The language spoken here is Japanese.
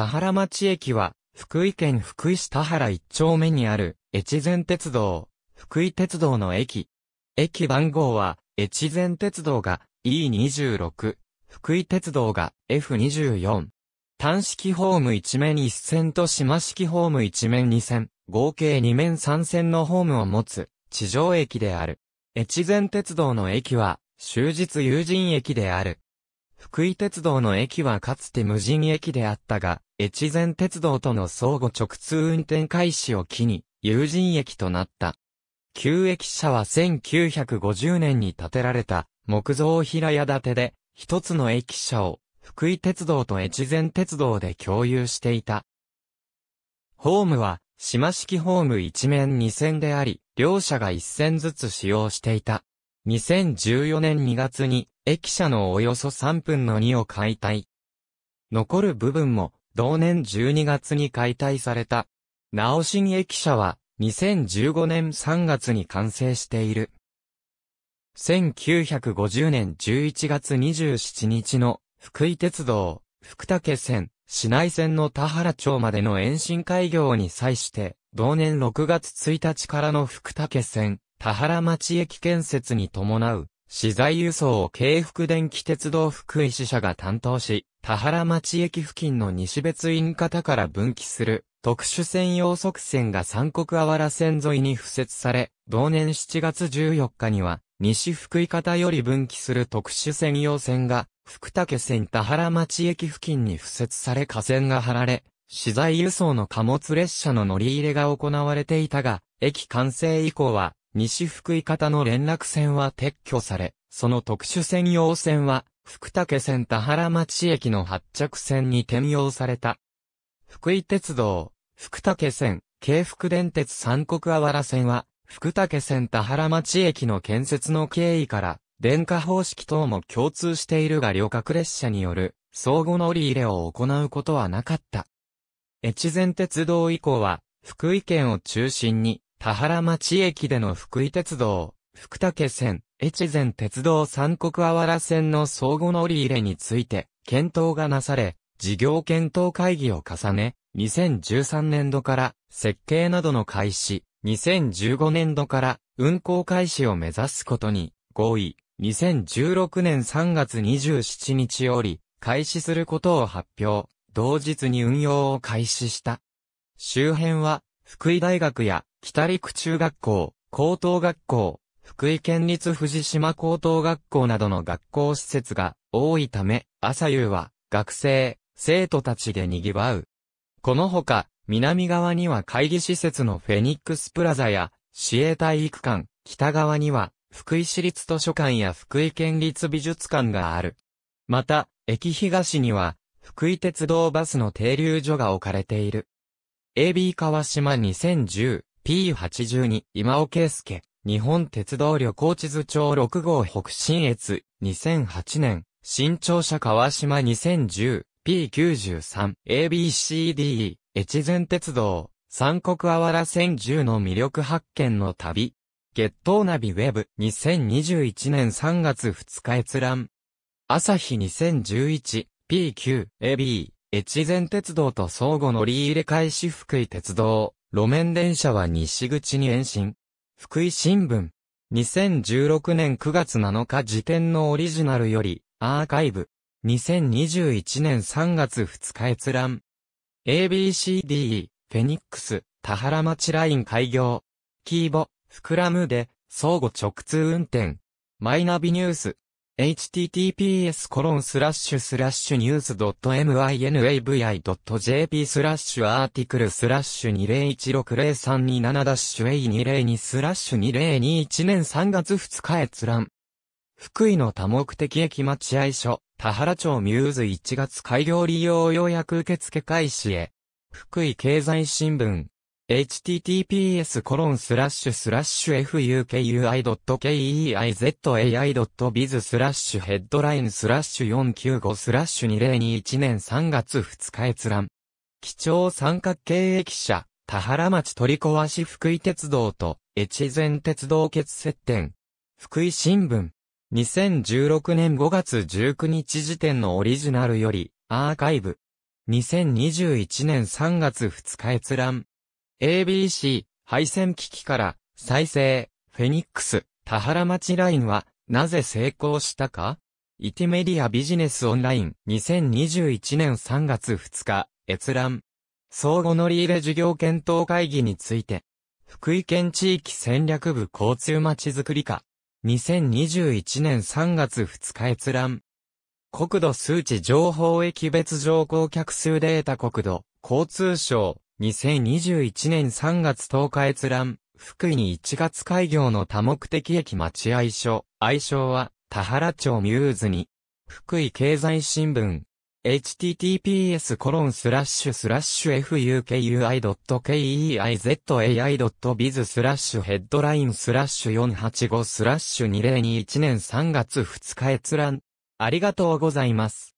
田原町駅は、福井県福井市田原一丁目にある、越前鉄道、福井鉄道の駅。駅番号は、越前鉄道が E26、福井鉄道が F24。単式ホーム1面1線と島式ホーム1面2線、合計2面3線のホームを持つ、地上駅である。越前鉄道の駅は、終日有人駅である。福井鉄道の駅はかつて無人駅であったが、越前鉄道との相互直通運転開始を機に、有人駅となった。旧駅舎は1950年に建てられた木造平屋建てで、一つの駅舎を福井鉄道と越前鉄道で共有していた。ホームは島式ホーム一面二線であり、両社が一線ずつ使用していた。2014年2月に駅舎のおよそ3分の2を解体。残る部分も同年12月に解体された。直新駅舎は、2015年3月に完成している。1950年11月27日の福井鉄道、福武線、市内線の田原町までの延伸開業に際して、同年6月1日からの福武線、田原町駅建設に伴う、資材輸送を京福電気鉄道福井支社が担当し、田原町駅付近の西別院方から分岐する特殊専用側線が三国あわら線沿いに付設され、同年7月14日には西福井方より分岐する特殊専用線が福武線田原町駅付近に付設され河川が張られ、資材輸送の貨物列車の乗り入れが行われていたが、駅完成以降は西福井方の連絡線は撤去され、その特殊専用線は福武線田原町駅の発着線に転用された。福井鉄道、福武線、京福電鉄三国あわら線は、福武線田原町駅の建設の経緯から、電化方式等も共通しているが旅客列車による相互乗り入れを行うことはなかった。越前鉄道以降は、福井県を中心に、田原町駅での福井鉄道、福武線、越前鉄道三国あわら線の相互乗り入れについて、検討がなされ、事業検討会議を重ね、2013年度から設計などの開始、2015年度から運行開始を目指すことに合意、2016年3月27日より開始することを発表、同日に運用を開始した。周辺は福井大学や北陸中学校、高等学校、福井県立藤島高等学校などの学校施設が多いため、朝夕は学生、生徒たちで賑わう。このほか、南側には会議施設のフェニックスプラザや、市営体育館、北側には、福井市立図書館や福井県立美術館がある。また、駅東には、福井鉄道バスの停留所が置かれている。AB 川島 2010P82 今尾圭介日本鉄道旅行地図帳6号北新越、2008年、新庁舎川島 2010P93、ABCDE、越前鉄道、三国あわら1010の魅力発見の旅。月頭ナビウェブ2021年3月2日閲覧。朝日 2011P9、AB、越前鉄道と相互乗り入れ替えし福井鉄道。路面電車は西口に延伸。福井新聞。2016年9月7日時点のオリジナルより、アーカイブ。2021年3月2日閲覧。ABCDE、フェニックス、田原町ライン開業。キーボ、膨らむで、相互直通運転。マイナビニュース、https://news.minavi.jp スラッシュアーティクルスラッシュ20160327ダッシュ A202 スラッシュ2021年3月2日閲覧。福井の多目的駅待合所、田原町ミューズ1月開業利用予約受付開始へ。福井経済新聞。https コロンスラッシュスラッシュ fukui.keizai.biz スラッシュヘッドラインスラッシュ495スラッシュ2021年3月2日閲覧。貴重三角形駅舎、田原町取り壊し福井鉄道と越前鉄道結接点。福井新聞。2016年5月19日時点のオリジナルより、アーカイブ。2021年3月2日閲覧。ABC 配線機器から再生、フェニックス、田原町ラインは、なぜ成功したかイティメディアビジネスオンライン2021年3月2日、閲覧。相互乗り入れ事業検討会議について、福井県地域戦略部交通まちづくり課、2021年3月2日閲覧。国土数値情報駅別乗降客数データ国土、交通省、2021年3月10日閲覧、福井に1月開業の多目的駅待合所、愛称は、田原町ミューズに、福井経済新聞、https コロンスラッシュスラッシュ fukui.keizai.biz スラッシュヘッドラインスラッシュ485スラッシュ2021年3月2日閲覧。ありがとうございます。